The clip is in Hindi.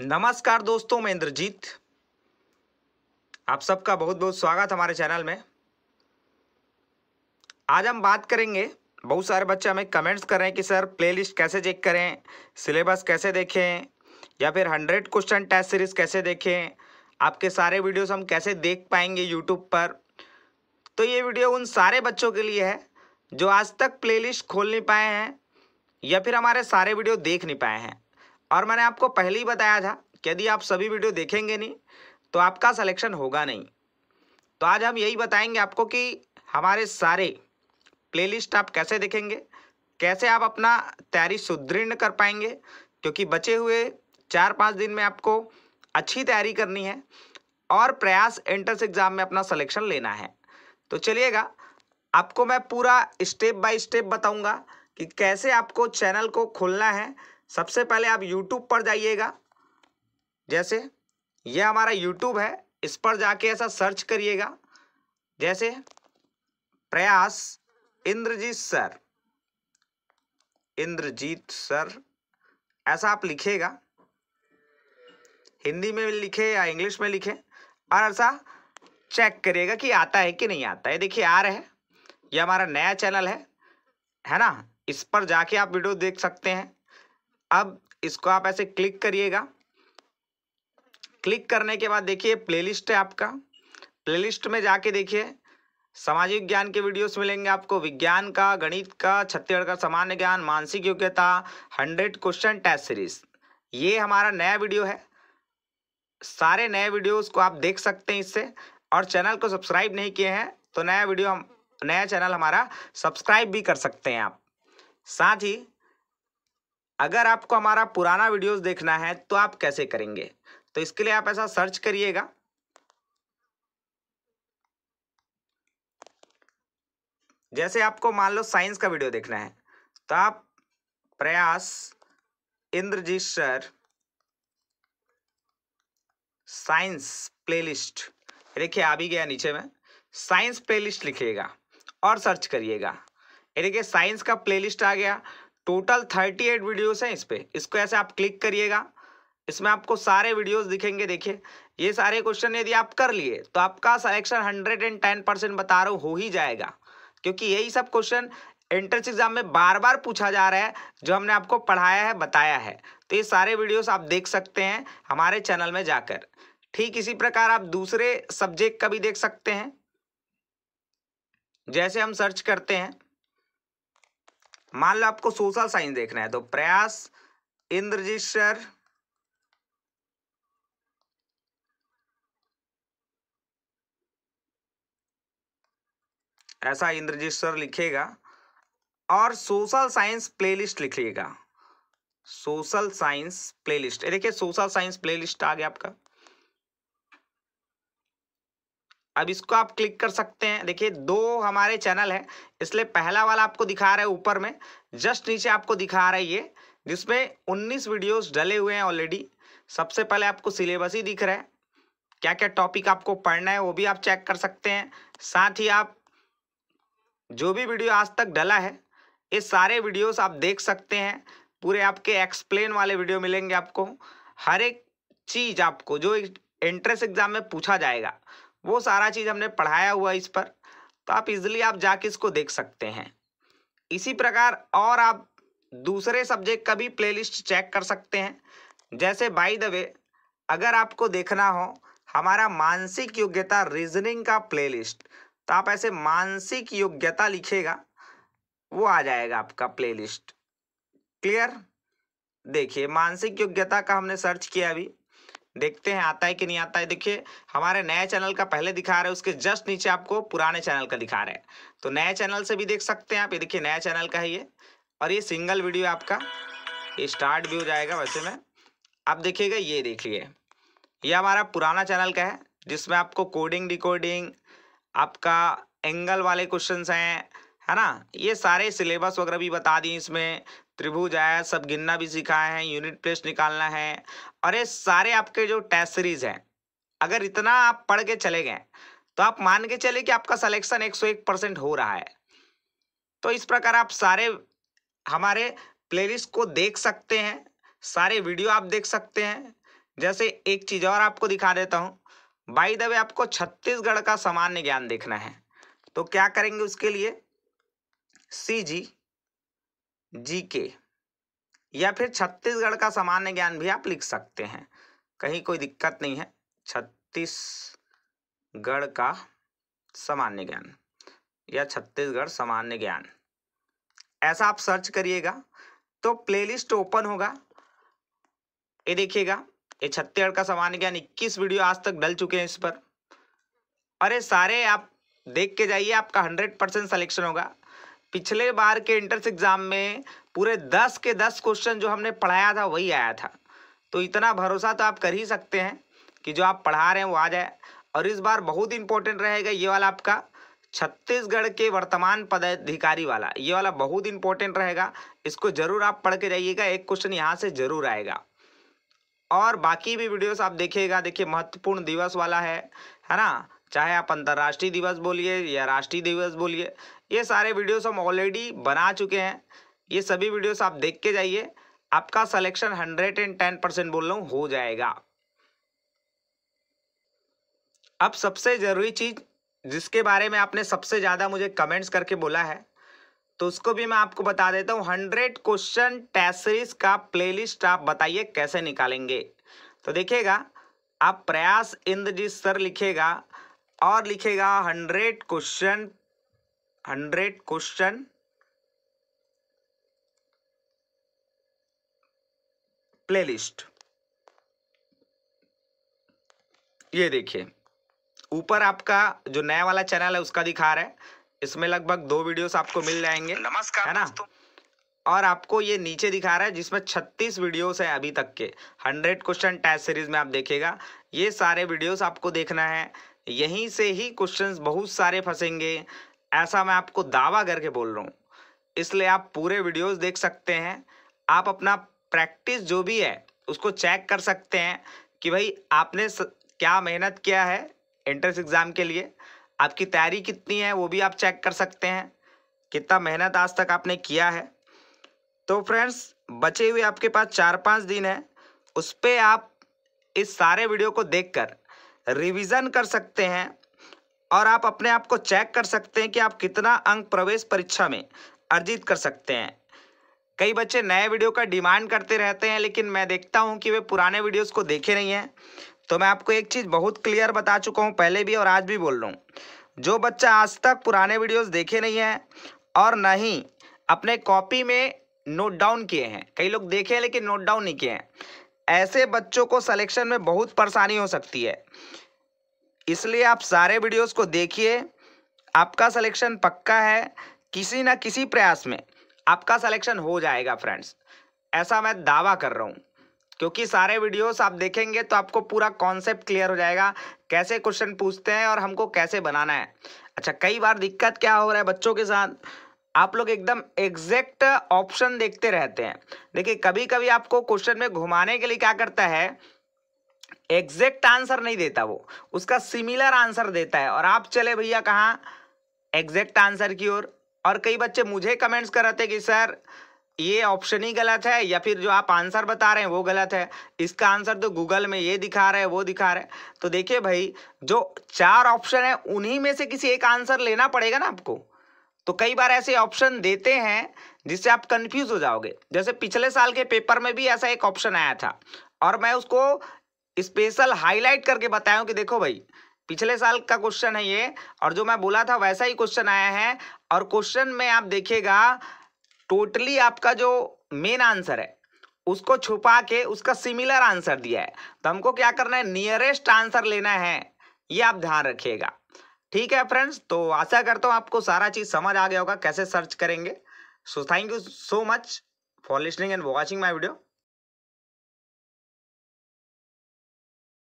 नमस्कार दोस्तों मैं इंद्रजीत आप सबका बहुत बहुत स्वागत हमारे चैनल में आज हम बात करेंगे बहुत सारे बच्चे हमें कमेंट्स कर रहे हैं कि सर प्लेलिस्ट कैसे चेक करें सिलेबस कैसे देखें या फिर हंड्रेड क्वेश्चन टेस्ट सीरीज कैसे देखें आपके सारे वीडियोस हम कैसे देख पाएंगे यूट्यूब पर तो ये वीडियो उन सारे बच्चों के लिए है जो आज तक प्लेलिस्ट खोल नहीं पाए हैं या फिर हमारे सारे वीडियो देख नहीं पाए हैं और मैंने आपको पहले ही बताया था कि यदि आप सभी वीडियो देखेंगे नहीं तो आपका सिलेक्शन होगा नहीं तो आज हम यही बताएंगे आपको कि हमारे सारे प्लेलिस्ट आप कैसे देखेंगे कैसे आप अपना तैयारी सुदृढ़ कर पाएंगे क्योंकि बचे हुए चार पाँच दिन में आपको अच्छी तैयारी करनी है और प्रयास एंट्रेंस एग्ज़ाम में अपना सिलेक्शन लेना है तो चलिएगा आपको मैं पूरा स्टेप बाय स्टेप बताऊंगा कि कैसे आपको चैनल को खोलना है सबसे पहले आप यूट्यूब पर जाइएगा जैसे ये हमारा यूट्यूब है इस पर जाके ऐसा सर्च करिएगा जैसे प्रयास इंद्रजीत सर इंद्रजीत सर ऐसा आप लिखेगा हिंदी में लिखे या इंग्लिश में लिखे और ऐसा चेक करिएगा कि आता है कि नहीं आता है देखिए आ रहा है ये हमारा नया चैनल है है ना इस पर जाके आप वीडियो देख सकते हैं अब इसको आप ऐसे क्लिक करिएगा क्लिक करने के बाद देखिए प्लेलिस्ट है आपका प्लेलिस्ट में जाके देखिए सामाजिक ज्ञान के वीडियोस मिलेंगे आपको विज्ञान का गणित का छत्तीसगढ़ का सामान्य ज्ञान मानसिक योग्यता हंड्रेड क्वेश्चन टेस्ट सीरीज ये हमारा नया वीडियो है सारे नए वीडियोस को आप देख सकते हैं इससे और चैनल को सब्सक्राइब नहीं किए हैं तो नया वीडियो हम नया चैनल हमारा सब्सक्राइब भी कर सकते हैं आप साथ ही अगर आपको हमारा पुराना वीडियोस देखना है तो आप कैसे करेंगे तो इसके लिए आप ऐसा सर्च करिएगा जैसे आपको मान लो साइंस का वीडियो देखना है तो आप प्रयास इंद्रजीत सर साइंस प्लेलिस्ट देखिए आ भी गया नीचे में साइंस प्लेलिस्ट लिखिएगा और सर्च करिएगा देखिए साइंस का प्लेलिस्ट आ गया टोटल थर्टी एट वीडियोज़ हैं इस पर इसको ऐसे आप क्लिक करिएगा इसमें आपको सारे वीडियोस दिखेंगे देखिए ये सारे क्वेश्चन यदि आप कर लिए तो आपका selection hundred and ten percent बता रहा हूँ हो ही जाएगा क्योंकि यही सब क्वेश्चन एंट्रेंस एग्जाम में बार बार पूछा जा रहा है जो हमने आपको पढ़ाया है बताया है तो ये सारे वीडियोस आप देख सकते हैं हमारे चैनल में जाकर ठीक इसी प्रकार आप दूसरे सब्जेक्ट का भी देख सकते हैं जैसे हम सर्च करते हैं मान लो आपको सोशल साइंस देखना है तो प्रयास इंद्रजीत सर ऐसा इंद्रजीत सर लिखेगा और सोशल साइंस प्लेलिस्ट लिखिएगा सोशल साइंस प्लेलिस्ट देखिए सोशल साइंस प्लेलिस्ट आ गया आपका अब इसको आप क्लिक कर सकते हैं देखिए दो हमारे चैनल है इसलिए पहला वाला आपको दिखा रहा है ऊपर में जस्ट नीचे आपको दिखा रहा है ये जिसमें उन्नीस वीडियोज डले हुए हैं ऑलरेडी सबसे पहले आपको सिलेबस ही दिख रहा है क्या क्या टॉपिक आपको पढ़ना है वो भी आप चेक कर सकते हैं साथ ही आप जो भी वीडियो आज तक डला है ये सारे वीडियोस आप देख सकते हैं पूरे आपके एक्सप्लेन वाले वीडियो मिलेंगे आपको हर एक चीज़ आपको जो एंट्रेंस एग्ज़ाम में पूछा जाएगा वो सारा चीज़ हमने पढ़ाया हुआ इस पर तो आप इजिली आप जाके इसको देख सकते हैं इसी प्रकार और आप दूसरे सब्जेक्ट का भी प्लेलिस्ट चेक कर सकते हैं जैसे बाई द वे अगर आपको देखना हो हमारा मानसिक योग्यता रीजनिंग का प्लेलिस्ट तो आप ऐसे मानसिक योग्यता लिखेगा वो आ जाएगा आपका प्लेलिस्ट क्लियर देखिए मानसिक योग्यता का हमने सर्च किया अभी देखते हैं आता है कि नहीं आता है देखिए हमारे नए चैनल का पहले दिखा रहे हैं उसके जस्ट नीचे आपको पुराने चैनल का दिखा रहे हैं तो नए चैनल से भी देख सकते हैं आप ये देखिए नया चैनल का है ये और ये सिंगल वीडियो आपका ये स्टार्ट भी हो जाएगा वैसे में आप देखिएगा ये देखिए ये हमारा पुराना चैनल का है जिसमें आपको कोडिंग डिकोडिंग आपका एंगल वाले क्वेश्चन हैं है ना ये सारे सिलेबस वगैरह भी बता दिए इसमें त्रिभुज आया सब गिनना भी सीखा है यूनिट प्लेस निकालना है और ये सारे आपके जो टेस्ट सीरीज हैं अगर इतना आप पढ़ के चले गए तो आप मान के चले कि आपका सौ 101 परसेंट हो रहा है तो इस प्रकार आप सारे हमारे प्लेलिस्ट को देख सकते हैं सारे वीडियो आप देख सकते हैं जैसे एक चीज़ और आपको दिखा देता हूँ बाई दबे आपको छत्तीसगढ़ का सामान्य ज्ञान देखना है तो क्या करेंगे उसके लिए सी जी जीके या फिर छत्तीसगढ़ का सामान्य ज्ञान भी आप लिख सकते हैं कहीं कोई दिक्कत नहीं है छत्तीसगढ़ का सामान्य ज्ञान या छत्तीसगढ़ सामान्य ज्ञान ऐसा आप सर्च करिएगा तो प्लेलिस्ट ओपन होगा ये देखिएगा ये छत्तीसगढ़ का सामान्य ज्ञान इक्कीस वीडियो आज तक डल चुके हैं इस पर अरे सारे आप देख के जाइए आपका हंड्रेड परसेंट सलेक्शन होगा पिछले बार के एंट्रेंस एग्जाम में पूरे दस के दस क्वेश्चन जो हमने पढ़ाया था वही आया था तो इतना भरोसा तो आप कर ही सकते हैं कि जो आप पढ़ा रहे हैं वो आ जाए और इस बार बहुत इंपॉर्टेंट रहेगा ये वाला आपका छत्तीसगढ़ के वर्तमान पदाधिकारी वाला ये वाला बहुत इंपॉर्टेंट रहेगा इसको जरूर आप पढ़ के जाइएगा एक क्वेश्चन यहाँ से जरूर आएगा और बाकी भी वीडियोस आप देखिएगा देखिए महत्वपूर्ण दिवस वाला है है ना चाहे आप अंतर्राष्ट्रीय दिवस बोलिए या राष्ट्रीय दिवस बोलिए ये सारे वीडियोस हम ऑलरेडी बना चुके हैं ये सभी वीडियोस आप देख के जाइए आपका selection hundred and ten percent बोल रहा हूँ हो जाएगा अब सबसे ज़रूरी चीज़ जिसके बारे में आपने सबसे ज़्यादा मुझे कमेंट्स करके बोला है तो उसको भी मैं आपको बता देता हूँ हंड्रेड क्वेश्चन टेस्ट का प्ले आप बताइए कैसे निकालेंगे तो देखिएगा आप प्रयास इंद्रजीत सर लिखेगा और लिखेगा hundred question hundred question playlist ये देखिए ऊपर आपका जो नया वाला चैनल है उसका दिखा रहा है इसमें लगभग दो वीडियोस आपको मिल जाएंगे नमस्कार है ना और आपको ये नीचे दिखा रहा है जिसमें 36 वीडियोस हैं अभी तक के 100 क्वेश्चन टेस्ट सीरीज में आप देखेगा ये सारे वीडियोस आपको देखना है यहीं से ही क्वेश्चंस बहुत सारे फंसेंगे ऐसा मैं आपको दावा करके बोल रहा हूँ इसलिए आप पूरे वीडियोस देख सकते हैं आप अपना प्रैक्टिस जो भी है उसको चेक कर सकते हैं कि भाई आपने स, क्या मेहनत किया है एंट्रेंस एग्ज़ाम के लिए आपकी तैयारी कितनी है वो भी आप चेक कर सकते हैं कितना मेहनत आज तक आपने किया है तो फ्रेंड्स बचे हुए आपके पास चार पाँच दिन है उस पर आप इस सारे वीडियो को देखकर रिवीजन कर सकते हैं और आप अपने आप को चेक कर सकते हैं कि आप कितना अंक प्रवेश परीक्षा में अर्जित कर सकते हैं कई बच्चे नए वीडियो का डिमांड करते रहते हैं लेकिन मैं देखता हूं कि वे पुराने वीडियोस को देखे नहीं हैं तो मैं आपको एक चीज़ बहुत क्लियर बता चुका हूं पहले भी और आज भी बोल रहा हूं जो बच्चा आज तक पुराने वीडियोस देखे नहीं हैं और ना ही अपने कॉपी में नोट डाउन किए हैं कई लोग देखे हैं लेकिन नोट डाउन नहीं किए हैं ऐसे बच्चों को सिलेक्शन में बहुत परेशानी हो सकती है इसलिए आप सारे वीडियोस को देखिए आपका सिलेक्शन पक्का है किसी ना किसी प्रयास में आपका सिलेक्शन हो जाएगा फ्रेंड्स ऐसा मैं दावा कर रहा हूँ क्योंकि सारे वीडियोस आप देखेंगे तो आपको पूरा कॉन्सेप्ट क्लियर हो जाएगा कैसे क्वेश्चन पूछते हैं और हमको कैसे बनाना है अच्छा कई बार दिक्कत क्या हो रहा है बच्चों के साथ आप लोग एकदम एग्जैक्ट ऑप्शन देखते रहते हैं देखिए कभी कभी आपको क्वेश्चन में घुमाने के लिए क्या करता है एग्जैक्ट आंसर नहीं देता वो उसका सिमिलर आंसर देता है और आप चले भैया कहाँ एग्जैक्ट आंसर की ओर और, कई बच्चे मुझे कमेंट्स कर रहे थे कि सर ये ऑप्शन ही गलत है या फिर जो आप आंसर बता रहे हैं वो गलत है इसका आंसर तो गूगल में ये दिखा रहे हैं वो दिखा रहे हैं तो देखिए भाई जो चार ऑप्शन है उन्हीं में से किसी एक आंसर लेना पड़ेगा ना आपको तो कई बार ऐसे ऑप्शन देते हैं जिससे आप कंफ्यूज हो जाओगे जैसे पिछले साल के पेपर में भी ऐसा एक ऑप्शन आया था और मैं उसको स्पेशल हाईलाइट करके बताया हूँ कि देखो भाई पिछले साल का क्वेश्चन है ये और जो मैं बोला था वैसा ही क्वेश्चन आया है और क्वेश्चन में आप देखिएगा टोटली आपका जो मेन आंसर है उसको छुपा के उसका सिमिलर आंसर दिया है तो हमको क्या करना है नियरेस्ट आंसर लेना है ये आप ध्यान रखिएगा ठीक है फ्रेंड्स तो आशा करता हूँ आपको सारा चीज़ समझ आ गया होगा कैसे सर्च करेंगे so thank you so much for listening and watching my video